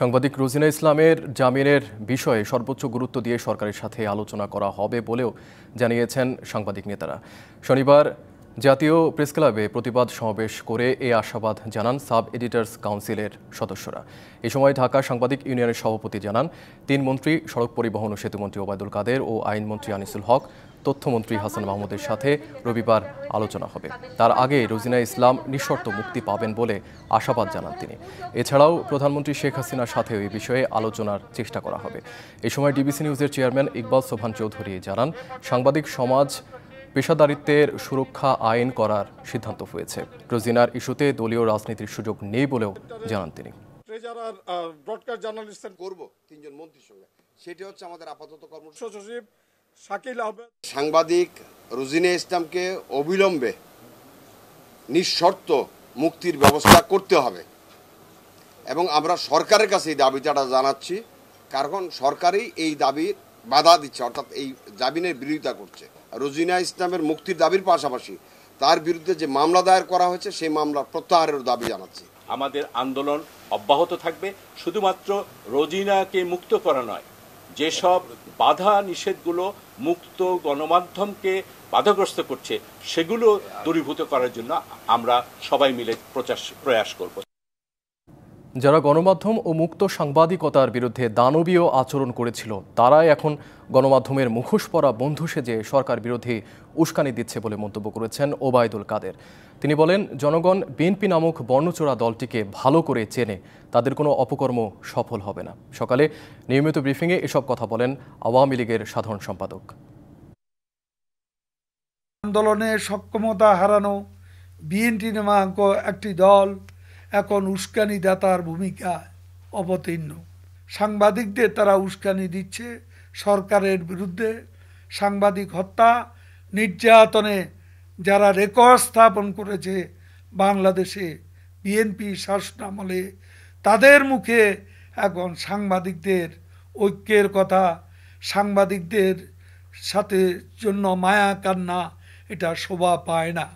সাংবাদিক রোজিনা ইসলামের জামিনের বিষয়ে সর্বোচ্চ গুরুত্ব দিয়ে সরকারের সাথে আলোচনা করা হবে বলেও জানিয়েছেন সাংবাদিক নেতারা শনিবার জাতীয় প্রেস ক্লাবে প্রতিবাদ সমাবেশ করে এ আশাবাদ জানান সাব এডিটার্স কাউন্সিলের সদস্যরা এ সময় ঢাকা সাংবাদিক ইউনিয়নের সভাপতি জানান তিন মন্ত্রী সড়ক পরিবহন ও সেতুমন্ত্রী ওবায়দুল কাদের ও আইনমন্ত্রী আনিসুল হক তথ্যমন্ত্রী হাসান মাহমুদের সাথে রবিবার আলোচনা হবে তার আগে রোজিনা ইসলাম নিঃশর্ত মুক্তি পাবেন বলে আশাবাদ জানান তিনি এছাড়াও প্রধানমন্ত্রী শেখ হাসিনার সাথে এই বিষয়ে আলোচনার চেষ্টা করা হবে এ সময় ডিবিসি নিউজের চেয়ারম্যান ইকবাল সোভান চৌধুরী জানান সাংবাদিক সমাজ পেশাদারিত্বের সুরক্ষা আইন করার সিদ্ধান্ত হয়েছে রোজিনার ইস্যুতে দলীয় রাজনীতির সুযোগ নেই বলেও জানান তিনি uh, তিনজন সঙ্গে সেটি হচ্ছে আমাদের আপাতত কর্মসচিব শাকিল আহমেদ সাংবাদিক রুজিনে ইসলামকে অবিলম্বে নিঃশর্ত মুক্তির ব্যবস্থা করতে হবে এবং আমরা সরকারের কাছে এই দাবিটা জানাচ্ছি কারণ সরকারই এই দাবির বাধা দিচ্ছে অর্থাৎ এই জামিনের বিরোধিতা করছে রোজিনা ইসলামের মুক্তির দাবির পাশাপাশি তার বিরুদ্ধে যে মামলা দায়ের করা হয়েছে সেই মামলা প্রত্যাহারের দাবি জানাচ্ছি আমাদের আন্দোলন অব্যাহত থাকবে শুধুমাত্র রোজিনাকে মুক্ত করা নয় যেসব বাধা নিষেধগুলো মুক্ত গণমাধ্যমকে বাধাগ্রস্ত করছে সেগুলো দূরীভূত করার জন্য আমরা সবাই মিলে প্রচার প্রয়াস করব যারা গণমাধ্যম ও মুক্ত সাংবাদিকতার বিরুদ্ধে দানবীয় আচরণ করেছিল তারাই এখন গণমাধ্যমের মুখোশ পরা বন্ধু সেজে সরকার বিরোধী উস্কানি দিচ্ছে বলে মন্তব্য করেছেন ওবায়দুল কাদের তিনি বলেন জনগণ বিএনপি নামক বর্ণচোরা দলটিকে ভালো করে চেনে তাদের কোনো অপকর্ম সফল হবে না সকালে নিয়মিত ব্রিফিংয়ে এসব কথা বলেন আওয়ামী লীগের সাধারণ সম্পাদক আন্দোলনে সক্ষমতা হারানো বিএনপি নামাঙ্ক একটি দল এখন উস্কানি দাতার ভূমিকা অবতীর্ণ সাংবাদিকদের তারা উস্কানি দিচ্ছে সরকারের বিরুদ্ধে সাংবাদিক হত্যা নির্যাতনে যারা রেকর্ড স্থাপন করেছে বাংলাদেশে বিএনপি শাসনামলে তাদের মুখে এখন সাংবাদিকদের ঐক্যের কথা সাংবাদিকদের সাথে জন্য মায়া কান্না এটা শোভা পায় না